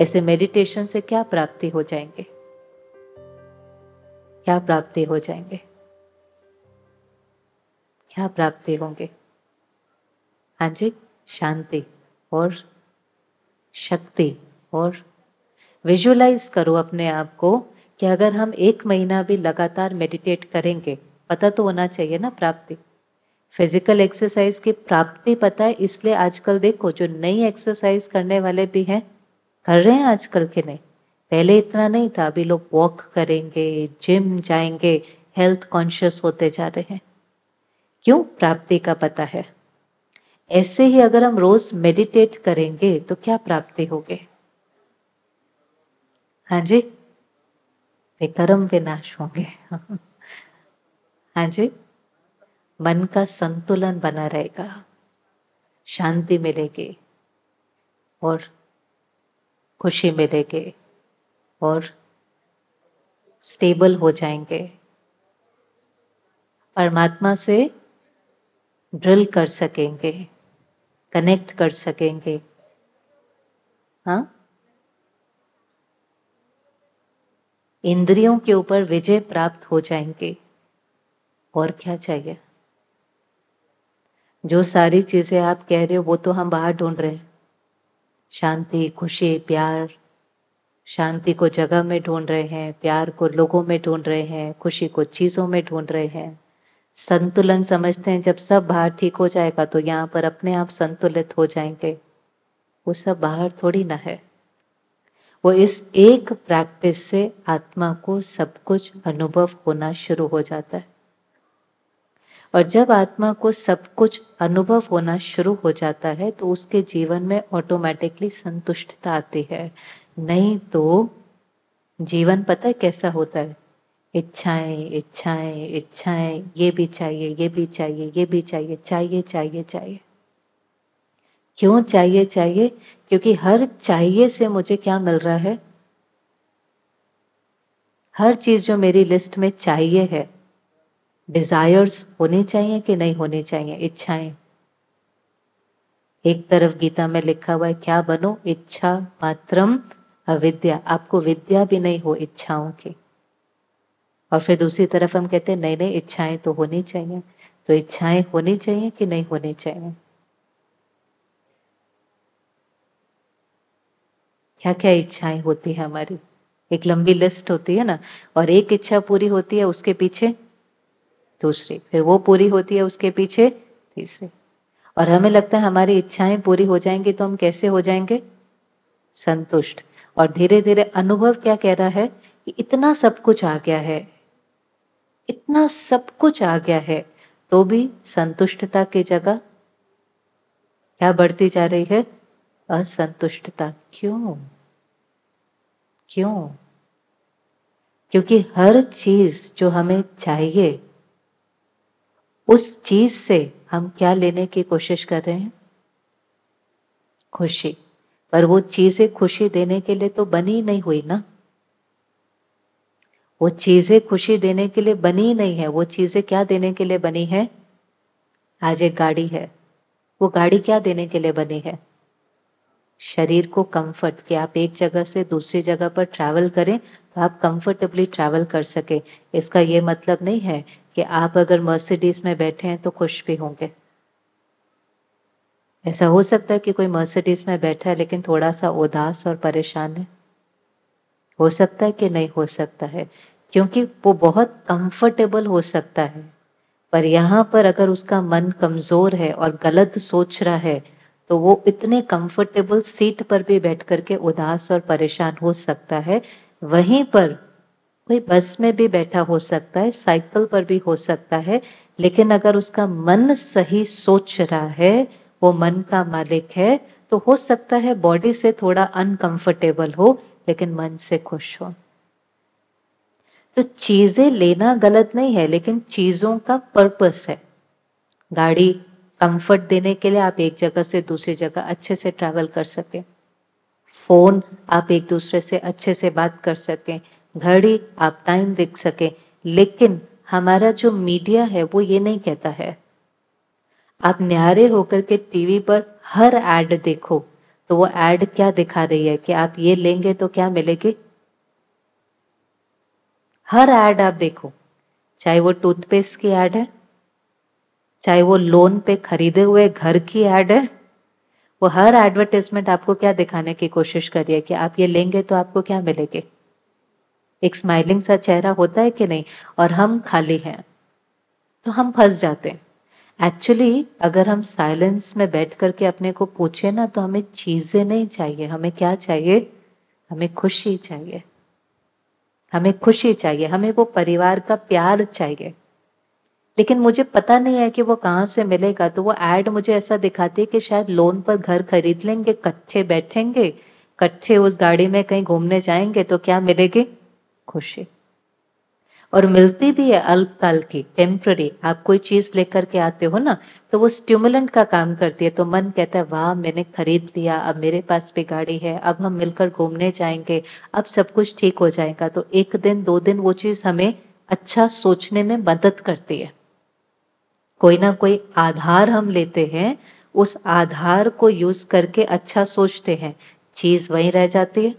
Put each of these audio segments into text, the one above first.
ऐसे मेडिटेशन से क्या प्राप्ति हो जाएंगे क्या प्राप्ति हो जाएंगे क्या प्राप्ति होंगे हाँ जी शांति और शक्ति और विजुअलाइज करो अपने आप को कि अगर हम एक महीना भी लगातार मेडिटेट करेंगे पता तो होना चाहिए ना प्राप्ति फिजिकल एक्सरसाइज की प्राप्ति पता है इसलिए आजकल देखो जो नई एक्सरसाइज करने वाले भी हैं कर रहे हैं आजकल के नहीं पहले इतना नहीं था अभी लोग वॉक करेंगे जिम जाएंगे हेल्थ कॉन्शियस होते जा रहे हैं क्यों प्राप्ति का पता है ऐसे ही अगर हम रोज मेडिटेट करेंगे तो क्या प्राप्ति होगी हाँ जी वे कर्म विनाश होंगे हाँ जी मन का संतुलन बना रहेगा शांति मिलेगी और खुशी मिलेगी और स्टेबल हो जाएंगे परमात्मा से ड्रिल कर सकेंगे कनेक्ट कर सकेंगे हाँ इंद्रियों के ऊपर विजय प्राप्त हो जाएंगे और क्या चाहिए जो सारी चीज़ें आप कह रहे हो वो तो हम बाहर ढूंढ रहे हैं शांति खुशी प्यार शांति को जगह में ढूंढ रहे हैं प्यार को लोगों में ढूंढ रहे हैं खुशी को चीज़ों में ढूंढ रहे हैं संतुलन समझते हैं जब सब बाहर ठीक हो जाएगा तो यहाँ पर अपने आप संतुलित हो जाएंगे वो सब बाहर थोड़ी ना है वो इस एक प्रैक्टिस से आत्मा को सब कुछ अनुभव होना शुरू हो जाता है और जब आत्मा को सब कुछ अनुभव होना शुरू हो जाता है तो उसके जीवन में ऑटोमेटिकली संतुष्टता आती है नहीं तो जीवन पता है कैसा होता है इच्छाएं इच्छाएं इच्छाएं ये भी चाहिए ये भी चाहिए ये भी चाहिए चाहिए चाहिए चाहिए क्यों चाहिए चाहिए क्योंकि हर चाहिए से मुझे क्या मिल रहा है हर चीज जो मेरी लिस्ट में चाहिए है डिज़ायर्स होने चाहिए कि नहीं होने चाहिए इच्छाएं एक तरफ गीता में लिखा हुआ है क्या बनो इच्छा मात्रम अविद्या आपको विद्या भी नहीं हो इच्छाओं की और फिर दूसरी तरफ हम कहते हैं नई नई इच्छाएं तो होनी चाहिए तो इच्छाएं होनी चाहिए कि नहीं होनी चाहिए क्या क्या इच्छाएं होती है हमारी एक लंबी लिस्ट होती है ना और एक इच्छा पूरी होती है उसके पीछे दूसरी फिर वो पूरी होती है उसके पीछे तीसरी और हमें लगता है हमारी इच्छाएं पूरी हो जाएंगी तो हम कैसे हो जाएंगे संतुष्ट और धीरे धीरे अनुभव क्या कह रहा है कि इतना सब कुछ आ गया है इतना सब कुछ आ गया है तो भी संतुष्टता की जगह क्या बढ़ती जा रही है असंतुष्टता क्यों क्यों क्योंकि हर चीज जो हमें चाहिए उस चीज से हम क्या लेने की कोशिश कर रहे हैं खुशी पर वो चीजें खुशी देने के लिए तो बनी नहीं हुई ना वो चीजें खुशी देने के लिए बनी नहीं है वो चीजें क्या देने के लिए बनी है आज एक गाड़ी है वो गाड़ी क्या देने के लिए बनी है शरीर को कंफर्ट कि आप एक जगह से दूसरी जगह पर ट्रैवल करें तो आप कंफर्टेबली ट्रैवल कर सके इसका ये मतलब नहीं है कि आप अगर मर्सिडीज में बैठे हैं तो खुश भी होंगे ऐसा हो सकता है कि कोई मर्सिडीज में बैठा है लेकिन थोड़ा सा उदास और परेशान है हो सकता है कि नहीं हो सकता है क्योंकि वो बहुत कंफर्टेबल हो सकता है पर यहाँ पर अगर उसका मन कमज़ोर है और गलत सोच रहा है तो वो इतने कंफर्टेबल सीट पर भी बैठ करके उदास और परेशान हो सकता है वहीं पर कोई बस में भी बैठा हो सकता है साइकिल पर भी हो सकता है लेकिन अगर उसका मन सही सोच रहा है वो मन का मालिक है तो हो सकता है बॉडी से थोड़ा अनकंफर्टेबल हो लेकिन मन से खुश हो तो चीजें लेना गलत नहीं है लेकिन चीजों का पर्पस है गाड़ी कंफर्ट देने के लिए आप एक जगह से दूसरी जगह अच्छे से ट्रैवल कर सकें फ़ोन आप एक दूसरे से अच्छे से बात कर सकें घड़ी आप टाइम देख सके लेकिन हमारा जो मीडिया है वो ये नहीं कहता है आप न्यारे होकर के टीवी पर हर एड देखो तो वो एड क्या दिखा रही है कि आप ये लेंगे तो क्या मिलेगी हर एड आप देखो चाहे वो टूथपेस्ट की एड है चाहे वो लोन पे खरीदे हुए घर की एड है वो हर एडवर्टाइजमेंट आपको क्या दिखाने की कोशिश कर रही है कि आप ये लेंगे तो आपको क्या मिलेगी एक स्माइलिंग सा चेहरा होता है कि नहीं और हम खाली हैं तो हम फंस जाते हैं एक्चुअली अगर हम साइलेंस में बैठ करके अपने को पूछे ना तो हमें चीज़ें नहीं चाहिए हमें क्या चाहिए हमें खुशी चाहिए हमें खुशी चाहिए हमें वो परिवार का प्यार चाहिए लेकिन मुझे पता नहीं है कि वो कहाँ से मिलेगा तो वो एड मुझे ऐसा दिखाती है कि शायद लोन पर घर खरीद लेंगे कट्ठे बैठेंगे कट्ठे उस गाड़ी में कहीं घूमने जाएंगे तो क्या मिलेगी खुशी और मिलती भी है अल्पकाल की टेम्प्ररी आप कोई चीज लेकर के आते हो ना तो वो स्टिमुलेंट का काम करती है तो मन कहता है वाह मैंने खरीद लिया अब मेरे पास भी गाड़ी है अब हम मिलकर घूमने जाएंगे अब सब कुछ ठीक हो जाएगा तो एक दिन दो दिन वो चीज हमें अच्छा सोचने में मदद करती है कोई ना कोई आधार हम लेते हैं उस आधार को यूज करके अच्छा सोचते हैं चीज वहीं रह जाती है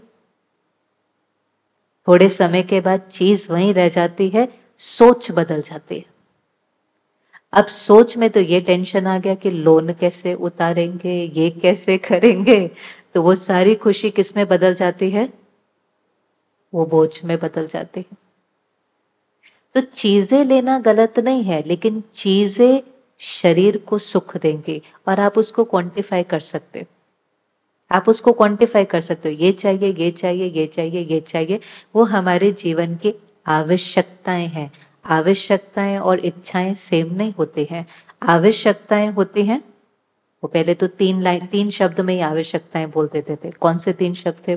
थोड़े समय के बाद चीज वहीं रह जाती है सोच बदल जाती है अब सोच में तो ये टेंशन आ गया कि लोन कैसे उतारेंगे ये कैसे करेंगे तो वो सारी खुशी किस में बदल जाती है वो बोझ में बदल जाती है तो चीजें लेना गलत नहीं है लेकिन चीजें शरीर को सुख देंगी और आप उसको क्वांटिफाई कर सकते हो आप उसको क्वांटिफाई कर सकते हो ये चाहिए ये चाहिए ये चाहिए ये चाहिए वो हमारे जीवन की आवश्यकताएं हैं आवश्यकताएं और इच्छाएं सेम नहीं होते हैं आवश्यकताएं होती हैं वो पहले तो तीन लाइन तीन शब्द में ही आवश्यकताएं बोल देते थे कौन से तीन शब्द थे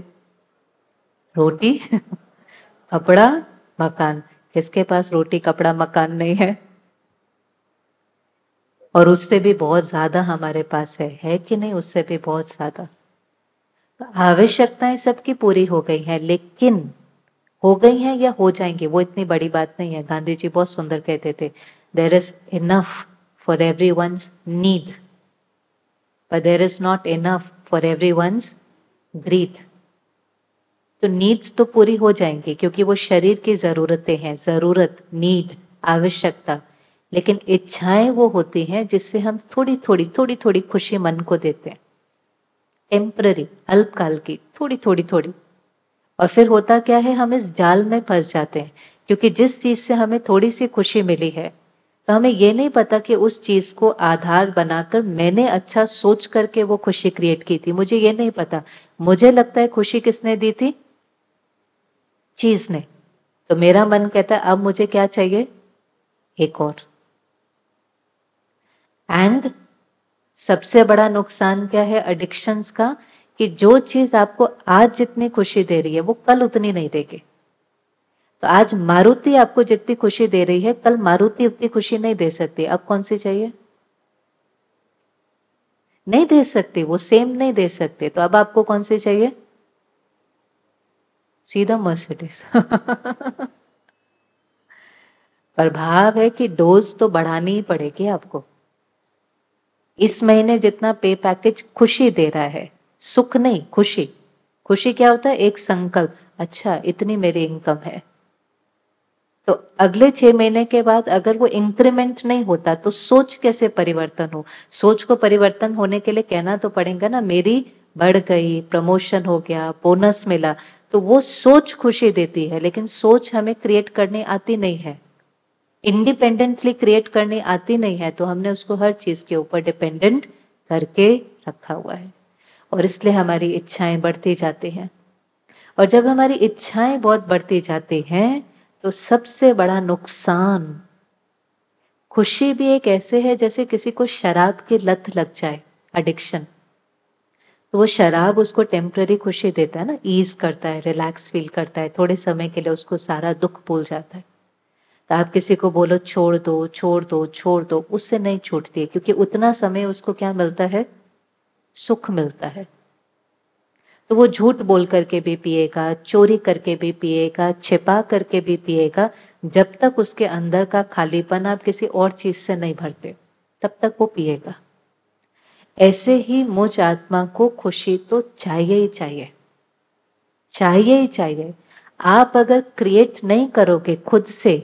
रोटी कपड़ा मकान किसके पास रोटी कपड़ा मकान नहीं है और उससे भी बहुत ज्यादा हमारे पास है है कि नहीं उससे भी बहुत ज्यादा तो आवश्यकताएं सबकी पूरी हो गई हैं लेकिन हो गई हैं या हो जाएंगी वो इतनी बड़ी बात नहीं है गांधी जी बहुत सुंदर कहते थे there is enough for every one's need पर there is not enough for every one's greed तो नीड्स तो पूरी हो जाएंगी क्योंकि वो शरीर की ज़रूरतें हैं ज़रूरत नीड आवश्यकता लेकिन इच्छाएं वो होती हैं जिससे हम थोड़ी थोड़ी थोड़ी थोड़ी खुशी मन को देते हैं टेम्प्ररी अल्पकाल की थोड़ी थोड़ी थोड़ी और फिर होता क्या है हम इस जाल में फंस जाते हैं क्योंकि जिस चीज़ से हमें थोड़ी सी खुशी मिली है तो हमें यह नहीं पता कि उस चीज़ को आधार बनाकर मैंने अच्छा सोच करके वो खुशी क्रिएट की थी मुझे ये नहीं पता मुझे लगता है खुशी किसने दी थी चीज़ ने तो मेरा मन कहता है अब मुझे क्या चाहिए एक और एंड सबसे बड़ा नुकसान क्या है एडिक्शंस का कि जो चीज आपको आज जितनी खुशी दे रही है वो कल उतनी नहीं देगी तो आज मारुति आपको जितनी खुशी दे रही है कल मारुति उतनी खुशी नहीं दे सकती अब कौन सी चाहिए नहीं दे सकती वो सेम नहीं दे सकते तो अब आपको कौन सी चाहिए सीधा मर्सिडीज पर भाव है कि डोज तो बढ़ानी ही पड़ेगी आपको इस महीने जितना पे पैकेज खुशी दे रहा है सुख नहीं खुशी खुशी क्या होता है एक संकल्प अच्छा इतनी मेरी इनकम है तो अगले छह महीने के बाद अगर वो इंक्रीमेंट नहीं होता तो सोच कैसे परिवर्तन हो सोच को परिवर्तन होने के लिए कहना तो पड़ेगा ना मेरी बढ़ गई प्रमोशन हो गया बोनस मिला तो वो सोच खुशी देती है लेकिन सोच हमें क्रिएट करने आती नहीं है इंडिपेंडेंटली क्रिएट करनी आती नहीं है तो हमने उसको हर चीज़ के ऊपर डिपेंडेंट करके रखा हुआ है और इसलिए हमारी इच्छाएं बढ़ती जाती हैं और जब हमारी इच्छाएं बहुत बढ़ती जाती हैं तो सबसे बड़ा नुकसान खुशी भी एक ऐसे है जैसे किसी को शराब की लत लग जाए एडिक्शन तो वो शराब उसको टेम्प्ररी खुशी देता है ना ईज करता है रिलैक्स फील करता है थोड़े समय के लिए उसको सारा दुख भूल जाता है तो आप किसी को बोलो छोड़ दो छोड़ दो छोड़ दो उससे नहीं छूटती क्योंकि उतना समय उसको क्या मिलता है सुख मिलता है तो वो झूठ बोल करके भी पिएगा चोरी करके भी पिएगा छिपा करके भी पिएगा जब तक उसके अंदर का खालीपन आप किसी और चीज़ से नहीं भरते तब तक वो पिएगा ऐसे ही मुझ आत्मा को खुशी तो चाहिए ही चाहिए चाहिए ही चाहिए आप अगर क्रिएट नहीं करोगे खुद से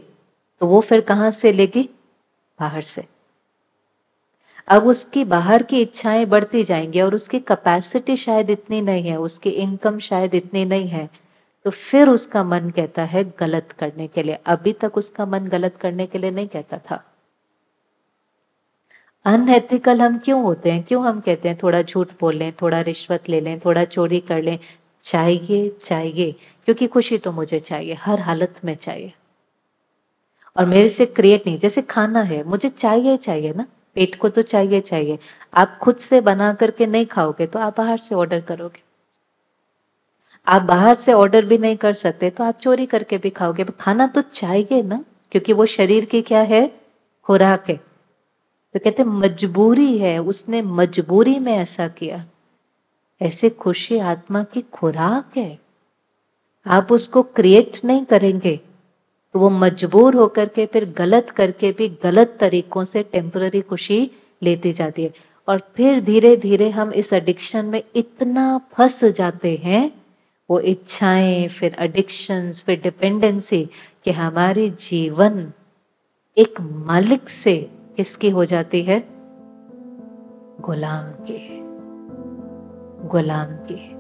तो वो फिर कहां से लेगी बाहर से अब उसकी बाहर की इच्छाएं बढ़ती जाएंगी और उसकी कैपेसिटी शायद इतनी नहीं है उसकी इनकम शायद इतनी नहीं है तो फिर उसका मन कहता है गलत करने के लिए अभी तक उसका मन गलत करने के लिए नहीं कहता था अनएथिकल हम क्यों होते हैं क्यों हम कहते हैं थोड़ा झूठ बोल लें थोड़ा रिश्वत ले लें थोड़ा चोरी कर लें चाहिए चाहिए क्योंकि खुशी तो मुझे चाहिए हर हालत में चाहिए और मेरे से क्रिएट नहीं जैसे खाना है मुझे चाहिए चाहिए ना पेट को तो चाहिए चाहिए आप खुद से बना करके नहीं खाओगे तो आप बाहर से ऑर्डर करोगे आप बाहर से ऑर्डर भी नहीं कर सकते तो आप चोरी करके भी खाओगे खाना तो चाहिए ना क्योंकि वो शरीर की क्या है खुराक है तो कहते मजबूरी है उसने मजबूरी में ऐसा किया ऐसे खुशी आत्मा की खुराक है आप उसको क्रिएट नहीं करेंगे तो वो मजबूर होकर के फिर गलत करके भी गलत तरीकों से टेम्पररी खुशी लेती जाती है और फिर धीरे धीरे हम इस एडिक्शन में इतना फंस जाते हैं वो इच्छाएं फिर एडिक्शंस फिर डिपेंडेंसी कि हमारी जीवन एक मालिक से किसकी हो जाती है गुलाम के गुलाम के